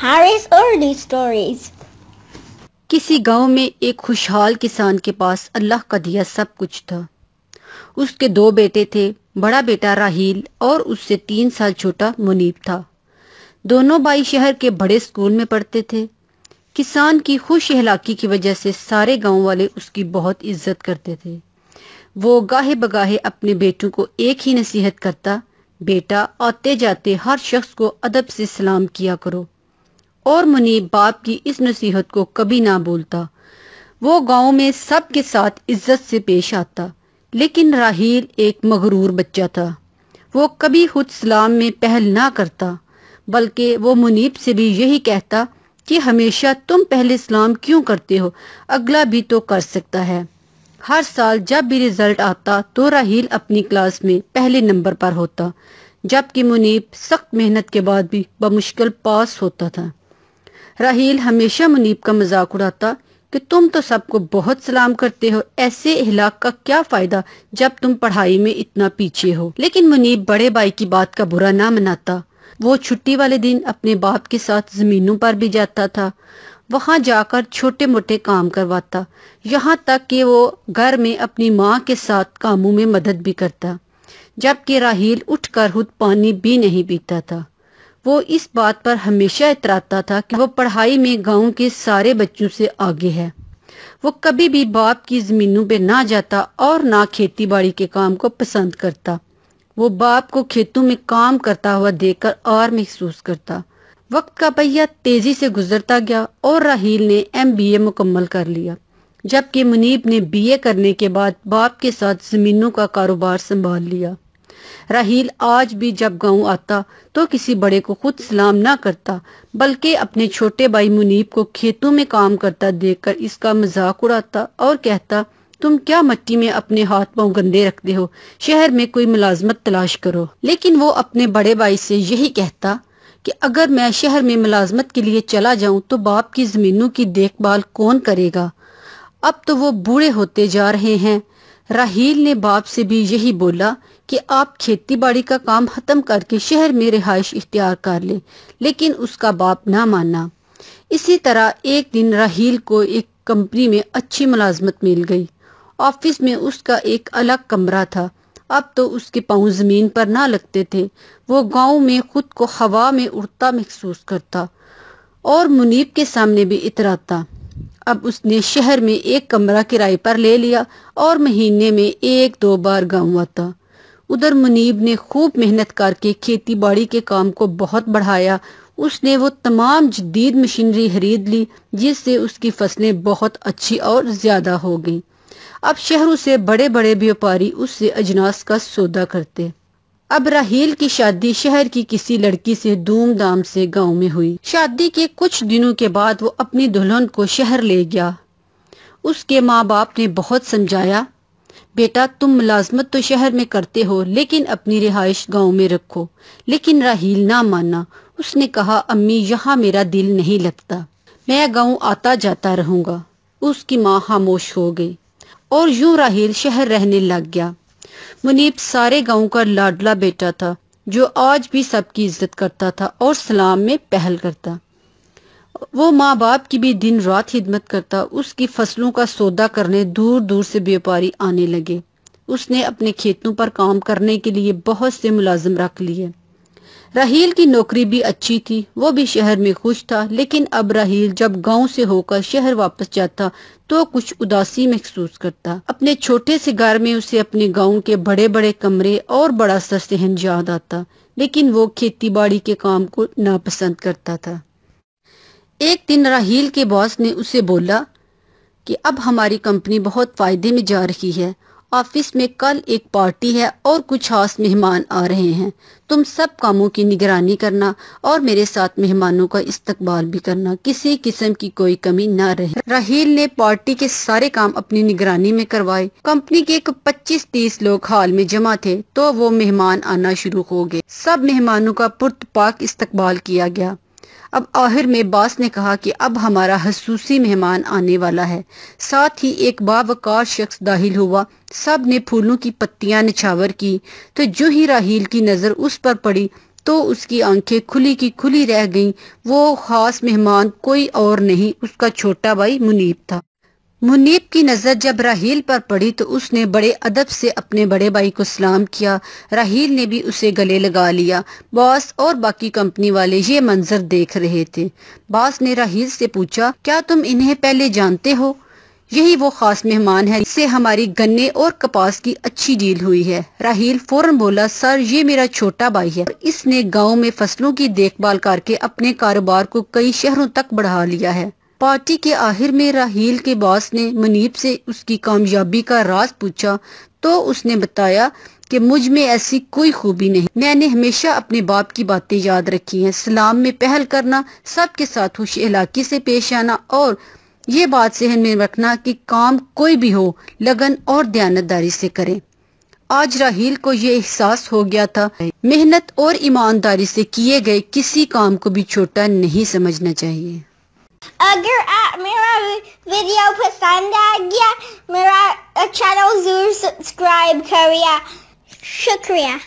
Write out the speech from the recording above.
Harry's early stories किसी गांव में एक खुशहाल किसान के पास अल्लाह का दिया सब कुछ था उसके दो बेटे थे बड़ा बेटा राहील और उससे तीन साल छोटा मुनीब था दोनों भाई शहर के बड़े स्कूल में पढ़ते थे किसान की खुश हलाकी की वजह से सारे गांव वाले उसकी बहुत इज्जत करते थे वो गाहे बगाहे अपने बेटों को एक ही नसीहत करता बेटा आते जाते हर शख्स को अदब से सलाम किया करो और मुनीब बाप की इस नसीहत को कभी ना भूलता वो गांव में सब के साथ इज्जत से पेश आता लेकिन राहील एक मगरूर बच्चा था वो कभी खुद सलाम में पहल ना करता बल्कि वो मुनीब से भी यही कहता कि हमेशा तुम पहले सलाम क्यों करते हो अगला भी तो कर सकता है हर साल जब भी रिजल्ट आता तो राहील अपनी क्लास में पहले नंबर पर होता जबकि मुनीब सख्त मेहनत के बाद भी बमुश्किल पास होता था राहील हमेशा मुनीब का मजाक उड़ाता कि तुम तो सबको बहुत सलाम करते हो ऐसे इलाक का क्या फायदा जब तुम पढ़ाई में इतना पीछे हो लेकिन मुनीब बड़े भाई की बात का बुरा ना मनाता वो छुट्टी वाले दिन अपने बाप के साथ जमीनों पर भी जाता था वहाँ जाकर छोटे मोटे काम करवाता यहाँ तक कि वो घर में अपनी माँ के साथ कामों में मदद भी करता जबकि राहील उठकर खुद पानी भी नहीं पीता था वो इस बात पर हमेशा इतराता था कि वो पढ़ाई में गांव के सारे बच्चों से आगे है वो कभी भी बाप की जमीनों पे ना जाता और ना खेती बाड़ी के काम को पसंद करता वो बाप को खेतों में काम करता हुआ देखकर और महसूस करता वक्त का पहिया तेजी से गुजरता गया और राहील ने एम बी ए मुकम्मल कर लिया जबकि मुनीब ने बीए करने के बाद बाप के साथ जमीनों का कारोबार संभाल लिया राहील आज भी जब गाँव आता तो किसी बड़े को खुद सलाम ना करता बल्कि अपने छोटे भाई मुनीब को खेतों में काम करता देखकर इसका मजाक उड़ाता और कहता तुम क्या मट्टी में अपने हाथ पांव गंदे रखते हो शहर में कोई मुलाजमत तलाश करो लेकिन वो अपने बड़े भाई से यही कहता कि अगर मैं शहर में मुलाजमत के लिए चला जाऊं तो बाप की जमीनों की देखभाल कौन करेगा अब तो वो बूढ़े होते जा रहे हैं राहील ने बाप से भी यही बोला कि आप खेती बाड़ी का काम ख़त्म करके शहर में रिहाइश इख्तियार कर ले। लेकिन उसका बाप ना माना इसी तरह एक दिन राहील को एक कंपनी में अच्छी मुलाजमत मिल गई ऑफिस में उसका एक अलग कमरा था अब तो उसके पाँव ज़मीन पर ना लगते थे वो गांव में खुद को हवा में उड़ता महसूस करता और मुनीब के सामने भी इतराता अब उसने शहर में एक कमरा किराए पर ले लिया और महीने में एक दो बार गाँव आता उधर मुनीब ने खूब मेहनत करके खेती बाड़ी के काम को बहुत बढ़ाया उसने वो तमाम जदीद मशीनरी खरीद ली जिससे उसकी फसलें बहुत अच्छी और ज़्यादा हो गईं अब शहरों से बड़े बड़े व्यापारी उससे अजनास का सौदा करते अब राहील की शादी शहर की किसी लड़की से धूमधाम से गांव में हुई शादी के कुछ दिनों के बाद वो अपनी दुल्हन को शहर ले गया उसके माँ बाप ने बहुत समझाया बेटा तुम मुलाजमत तो शहर में करते हो लेकिन अपनी रिहाइश गांव में रखो लेकिन राहील ना माना उसने कहा अम्मी यहाँ मेरा दिल नहीं लगता मैं गाँव आता जाता रहूंगा उसकी माँ खामोश हो गई और यूं राहील शहर रहने लग गया मुनीब सारे गांव का लाडला बेटा था जो आज भी सबकी इज्जत करता था और सलाम में पहल करता वो माँ बाप की भी दिन रात खिदमत करता उसकी फसलों का सौदा करने दूर दूर से व्यापारी आने लगे उसने अपने खेतों पर काम करने के लिए बहुत से मुलाजिम रख लिए राहील की नौकरी भी अच्छी थी वो भी शहर में खुश था लेकिन अब राहील जब गांव से होकर शहर वापस जाता तो कुछ उदासी महसूस करता अपने छोटे से घर में उसे अपने गांव के बड़े बड़े कमरे और बड़ा सा सहन याद आता लेकिन वो खेतीबाड़ी के काम को नापसंद करता था एक दिन राहील के बॉस ने उसे बोला कि अब हमारी कंपनी बहुत फायदे में जा रही है ऑफिस में कल एक पार्टी है और कुछ खास मेहमान आ रहे हैं तुम सब कामों की निगरानी करना और मेरे साथ मेहमानों का इस्तकबाल भी करना किसी किस्म की कोई कमी ना रहे राहील ने पार्टी के सारे काम अपनी निगरानी में करवाए कंपनी के एक 25-30 लोग हाल में जमा थे तो वो मेहमान आना शुरू हो गए सब मेहमानों का पुरत पाक इस्तकबाल किया गया अब आखिर में बास ने कहा कि अब हमारा खसूसी मेहमान आने वाला है साथ ही एक बावकार शख्स दाहिल हुआ सब ने फूलों की पत्तियां निछावर की तो जो ही राहील की नज़र उस पर पड़ी तो उसकी आंखें खुली की खुली रह गईं वो खास मेहमान कोई और नहीं उसका छोटा भाई मुनीब था मुनीब की नज़र जब राहील पर पड़ी तो उसने बड़े अदब से अपने बड़े भाई को सलाम किया राहील ने भी उसे गले लगा लिया बॉस और बाकी कंपनी वाले ये मंजर देख रहे थे बॉस ने राहील से पूछा क्या तुम इन्हें पहले जानते हो यही वो खास मेहमान है इससे हमारी गन्ने और कपास की अच्छी डील हुई है राहील फौरन बोला सर ये मेरा छोटा भाई है इसने गांव में फसलों की देखभाल करके अपने कारोबार को कई शहरों तक बढ़ा लिया है पार्टी के आखिर में राहील के बॉस ने मनीब से उसकी कामयाबी का राज पूछा तो उसने बताया कि मुझ में ऐसी कोई खूबी नहीं मैंने हमेशा अपने बाप की बातें याद रखी हैं सलाम में पहल करना सबके साथ खुश इलाके से पेश आना और ये बात सहन में रखना कि काम कोई भी हो लगन और दयानतदारी से करें आज राहील को ये एहसास हो गया था मेहनत और ईमानदारी से किए गए किसी काम को भी छोटा नहीं समझना चाहिए Agar at Mira video pasanda yeah Mira uh, channel zoo subscribe Korea Shukriya